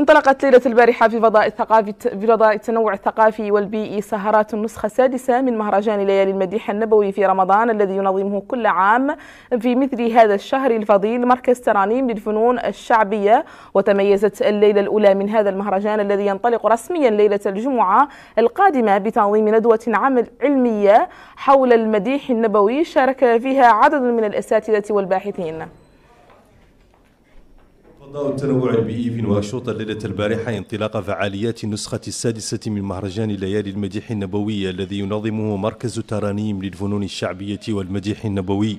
انطلقت ليلة البارحة في فضاء الثقافي في فضاء التنوع الثقافي والبيئي سهرات النسخة السادسة من مهرجان ليالي المديح النبوي في رمضان الذي ينظمه كل عام في مثل هذا الشهر الفضيل مركز ترانيم للفنون الشعبية وتميزت الليلة الأولى من هذا المهرجان الذي ينطلق رسميا ليلة الجمعة القادمة بتنظيم ندوة عمل علمية حول المديح النبوي شارك فيها عدد من الأساتذة والباحثين الفضاء التنوع البيئي في نواكشوط ليلة البارحة انطلاق فعاليات النسخة السادسة من مهرجان ليالي المديح النبوي الذي ينظمه مركز ترانيم للفنون الشعبية والمديح النبوي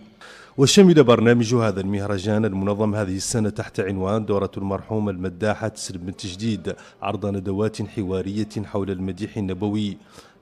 وشمل برنامج هذا المهرجان المنظم هذه السنة تحت عنوان دورة المرحوم المداحة سلم التجديد عرض ندوات حوارية حول المديح النبوي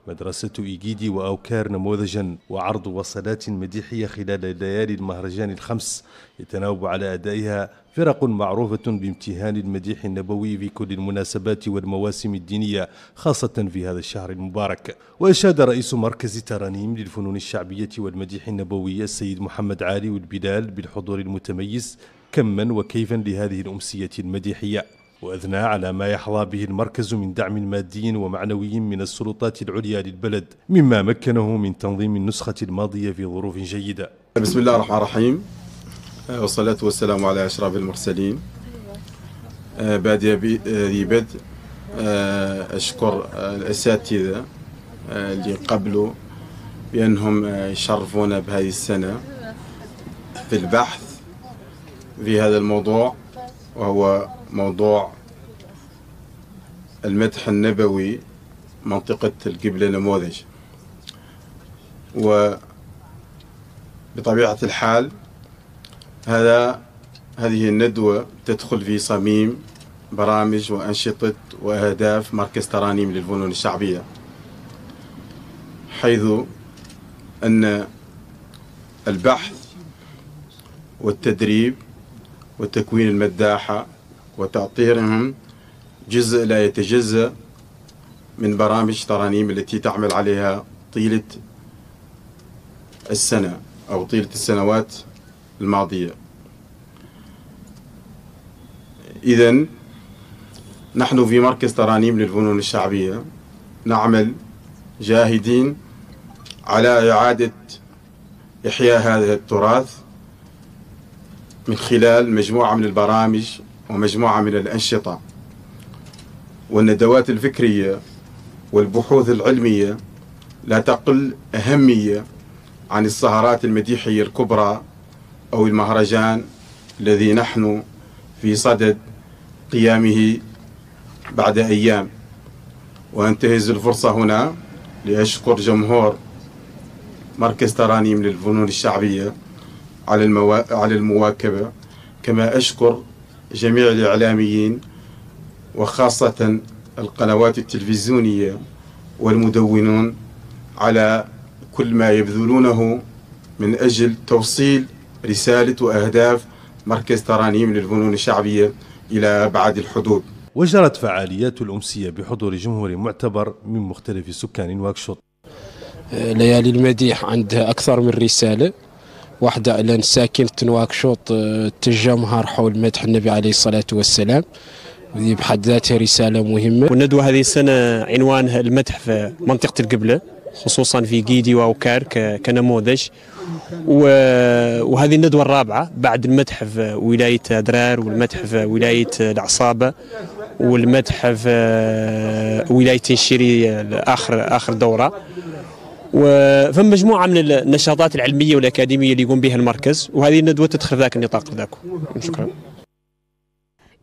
مدرسة إيجيدي وأوكار نموذجا وعرض وصلات مديحية خلال ليالي المهرجان الخمس يتناوب على أدائها فرق معروفة بامتهان المديح النبوي في كل المناسبات والمواسم الدينية خاصة في هذا الشهر المبارك وأشاد رئيس مركز ترانيم للفنون الشعبية والمديح النبوي السيد محمد علي والبلال بالحضور المتميز كما وكيفا لهذه الأمسية المديحية وأثنى على ما يحظى به المركز من دعم مادي ومعنوي من السلطات العليا للبلد مما مكنه من تنظيم النسخة الماضية في ظروف جيدة بسم الله الرحمن الرحيم آه، والصلاة والسلام على أشرف المرسلين آه، بادئ آه، ذي بدء أشكر الأساتذة اللي قبلوا بأنهم يشرفونا بهذه السنة في البحث في هذا الموضوع وهو موضوع المدح النبوي منطقة القبلة نموذج وبطبيعة الحال هذا هذه الندوة تدخل في صميم برامج وأنشطة وأهداف مركز ترانيم للفنون الشعبية حيث أن البحث والتدريب وتكوين المداحة وتأطيرهم جزء لا يتجزأ من برامج ترانيم التي تعمل عليها طيلة السنة أو طيلة السنوات الماضية إذا نحن في مركز ترانيم للفنون الشعبية نعمل جاهدين على إعادة إحياء هذا التراث من خلال مجموعة من البرامج ومجموعة من الأنشطة والندوات الفكرية والبحوث العلمية لا تقل أهمية عن السهرات المديحية الكبرى أو المهرجان الذي نحن في صدد قيامه بعد أيام وأنتهز الفرصة هنا لأشكر جمهور مركز ترانيم للفنون الشعبية على, المواكبة كما أشكر جميع الإعلاميين وخاصة القنوات التلفزيونية والمدونون على كل ما يبذلونه من أجل توصيل رسالة وأهداف مركز ترانيم للفنون الشعبية إلى أبعد الحدود وجرت فعاليات الأمسية بحضور جمهور معتبر من مختلف سكان واكشوط ليالي المديح عندها أكثر من رسالة واحدة على ساكن تنواكشوط اتجه آه، حول مدح النبي عليه الصلاة والسلام وذي بحد ذاتها رسالة مهمة والندوة هذه السنة عنوانها المدح في منطقة القبلة خصوصا في قيدي وأوكار كنموذج وهذه الندوة الرابعة بعد المدح في ولاية أدرار والمدح في ولاية العصابة والمدح في آه، ولاية تنشيري آه، آخر آخر دورة وفم مجموعه من النشاطات العلميه والاكاديميه اللي يقوم بها المركز وهذه الندوه تدخل ذاك النطاق ذاك شكرا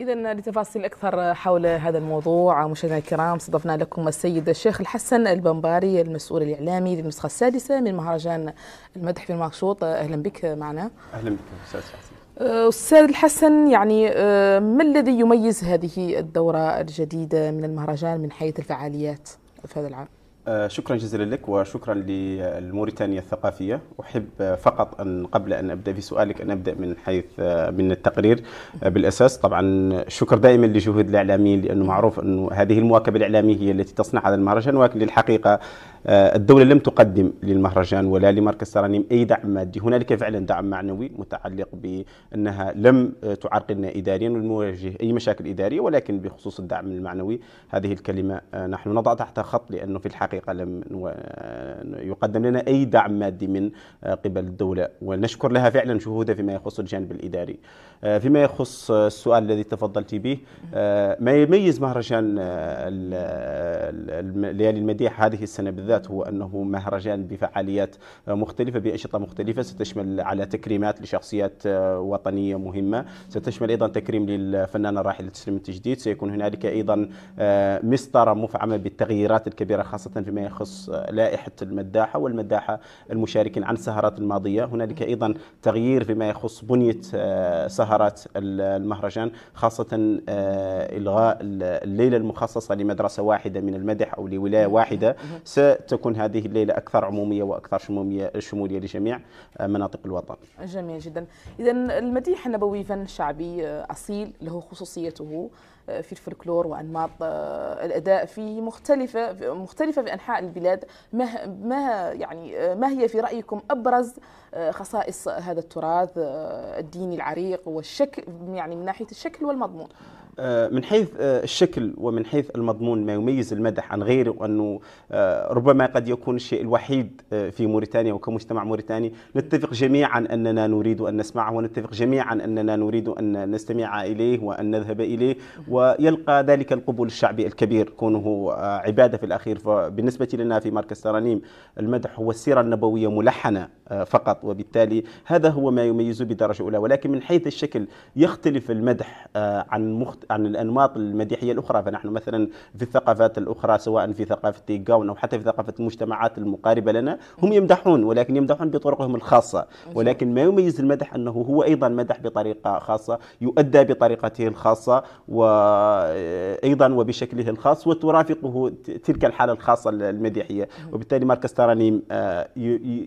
إذا لتفاصيل أكثر حول هذا الموضوع مشاهدينا الكرام استضفنا لكم السيد الشيخ الحسن البنباري المسؤول الإعلامي للنسخة السادسة من مهرجان المدح في المقشوط أهلا بك معنا أهلا بك أستاذ أه، أستاذ الحسن يعني أه، ما الذي يميز هذه الدورة الجديدة من المهرجان من حيث الفعاليات في هذا العام؟ آه، شكرا جزيلا لك وشكرا للموريتانيا الثقافية أحب آه، فقط أن قبل أن أبدأ في سؤالك أن أبدأ من حيث آه، من التقرير بالأساس طبعا الشكر دائما لجهود الإعلاميين لأنه معروف أنه هذه المواكبة الإعلامية هي التي تصنع هذا المهرجان ولكن للحقيقة آه، الدولة لم تقدم للمهرجان ولا لمركز ترانيم أي دعم مادي هنالك فعلا دعم معنوي متعلق بأنها لم تعرقلنا إداريا ونواجه أي مشاكل إدارية ولكن بخصوص الدعم المعنوي هذه الكلمة آه، نحن نضع تحت خط لأنه في الحقيقة لم آه، يقدم لنا أي دعم مادي من قبل الدولة ونشكر لها فعلا جهودها فيما يخص الجانب الإداري فيما يخص السؤال الذي تفضلت به ما يميز مهرجان الليالي المديح هذه السنة بالذات هو أنه مهرجان بفعاليات مختلفة بانشطه مختلفة ستشمل على تكريمات لشخصيات وطنية مهمة ستشمل أيضا تكريم للفنان الراحل تسليم التجديد سيكون هنالك أيضا آه، مسطرة مفعمة بالتغييرات الكبيرة خاصة فيما يخص لائحة المداحة والمداحة المشاركين عن السهرات الماضية هنالك أيضا تغيير فيما يخص بنية آه، سهرات المهرجان خاصة آه، إلغاء الليلة المخصصة لمدرسة واحدة من المدح أو لولاية واحدة تكون هذه الليلة أكثر عمومية وأكثر شمومية شمولية لجميع آه، مناطق الوطن جميل جدا إذا المديح النبوي فن شعبي آه، أصيل له خصوصيته في الفلكلور وانماط آه، الاداء في مختلفه مختلفه في انحاء البلاد ما ما يعني آه، ما هي في رايكم ابرز آه، خصائص هذا التراث الديني العريق والشكل يعني من ناحيه الشكل والمضمون من حيث الشكل ومن حيث المضمون ما يميز المدح عن غيره وأنه ربما قد يكون الشيء الوحيد في موريتانيا وكمجتمع موريتاني نتفق جميعا أننا نريد أن نسمعه ونتفق جميعا أننا نريد أن نستمع إليه وأن نذهب إليه ويلقى ذلك القبول الشعبي الكبير كونه آه، عبادة في الأخير بالنسبة لنا في مركز ترانيم المدح هو السيرة النبوية ملحنة آه، فقط وبالتالي هذا هو ما يميزه بدرجة أولى ولكن من حيث الشكل يختلف المدح آه، عن مخت... عن الأنماط المديحية الأخرى فنحن مثلا في الثقافات الأخرى سواء في ثقافة تيغاون أو حتى في ثقافة المجتمعات المقاربة لنا هم يمدحون ولكن يمدحون بطرقهم الخاصة ولكن ما يميز المدح أنه هو أيضا مدح بطريقة خاصة يؤدى بطريقته الخاصة و ايضا وبشكله الخاص وترافقه تلك الحاله الخاصه المديحيه وبالتالي مركز ترانيم آه،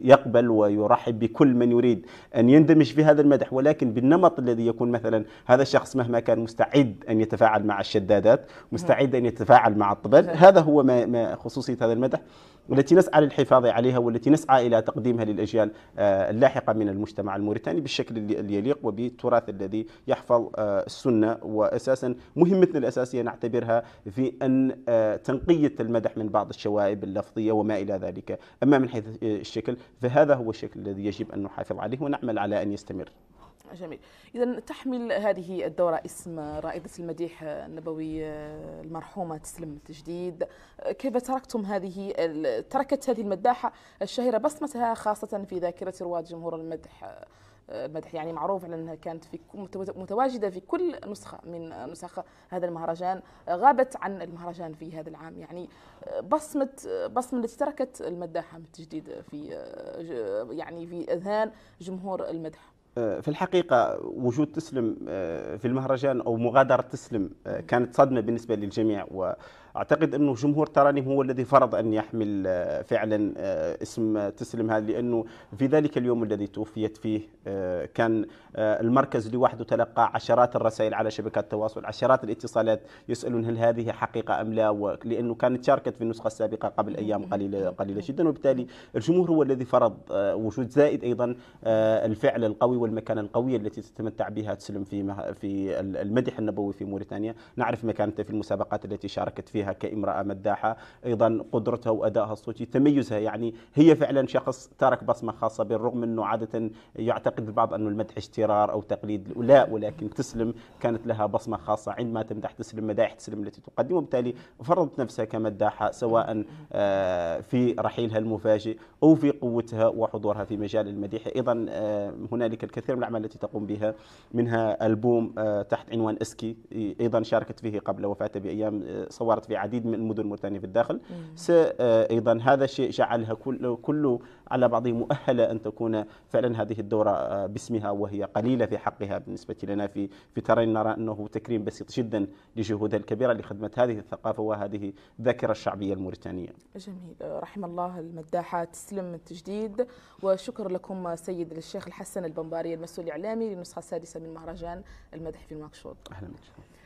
يقبل ويرحب بكل من يريد ان يندمج في هذا المدح ولكن بالنمط الذي يكون مثلا هذا الشخص مهما كان مستعد ان يتفاعل مع الشدادات مستعد ان يتفاعل مع الطبل هذا هو ما خصوصيه هذا المدح والتي نسعى للحفاظ عليها والتي نسعى الى تقديمها للاجيال آه، اللاحقه من المجتمع الموريتاني بالشكل اللي يليق وبالتراث الذي يحفظ آه، السنه واساسا مهم مهمتنا الأساسية نعتبرها في أن آه، تنقية المدح من بعض الشوائب اللفظية وما إلى ذلك أما من حيث آه، الشكل فهذا هو الشكل الذي يجب أن نحافظ عليه ونعمل على أن يستمر جميل إذا تحمل هذه الدورة اسم رائدة المديح النبوي آه، المرحومة تسلم التجديد كيف تركتم هذه تركت هذه المداحة الشهيرة بصمتها خاصة في ذاكرة رواد جمهور المدح مدح يعني معروف على انها كانت في متواجده في كل نسخه من نسخ هذا المهرجان غابت عن المهرجان في هذا العام يعني بصمه بصمه التي تركت المداحه من التجديد في يعني في اذهان جمهور المدح أه، في الحقيقة وجود تسلم أه، في المهرجان أو مغادرة تسلم أه، كانت صدمة بالنسبة للجميع و اعتقد انه جمهور ترانيم هو الذي فرض ان يحمل آه، فعلا آه، اسم آه، تسلم هذا لانه في ذلك اليوم الذي توفيت فيه كان المركز لوحده تلقى عشرات الرسائل على شبكات التواصل عشرات الاتصالات يسالون هل هذه حقيقه ام لا لانه كانت شاركت في النسخه السابقه قبل ايام قليله قليله جدا وبالتالي الجمهور هو الذي فرض وجود زائد ايضا الفعل القوي والمكانه القويه التي تتمتع بها تسلم في في المدح النبوي في موريتانيا نعرف مكانته في المسابقات التي شاركت فيها فيها كامرأة مداحة أيضا قدرتها وأدائها الصوتي تميزها يعني هي فعلا شخص ترك بصمة خاصة بالرغم أنه عادة يعتقد البعض أنه المدح اشترار أو تقليد لا ولكن تسلم كانت لها بصمة خاصة عندما تمدح تسلم مدائح تسلم التي تقدم وبالتالي فرضت نفسها كمداحة سواء آه، في رحيلها المفاجئ أو في قوتها وحضورها في مجال المديح أيضا آه، هنالك الكثير من الأعمال التي تقوم بها منها ألبوم آه، تحت عنوان اسكي أيضا شاركت فيه قبل وفاتها بأيام صورت في عديد من المدن الموريتانية في الداخل آه، أيضا هذا الشيء جعلها كل, على بعضه مؤهلة أن تكون فعلا هذه الدورة آه، باسمها وهي قليلة في حقها بالنسبة لنا في في ترين نرى أنه تكريم بسيط جدا لجهودها الكبيرة لخدمة هذه الثقافة وهذه الذاكرة الشعبية الموريتانية جميل آه، رحم الله المداحات تسلم التجديد وشكر لكم سيد الشيخ الحسن البنباري المسؤول الإعلامي للنسخة السادسة من مهرجان المدح في المقشوط أهلا بك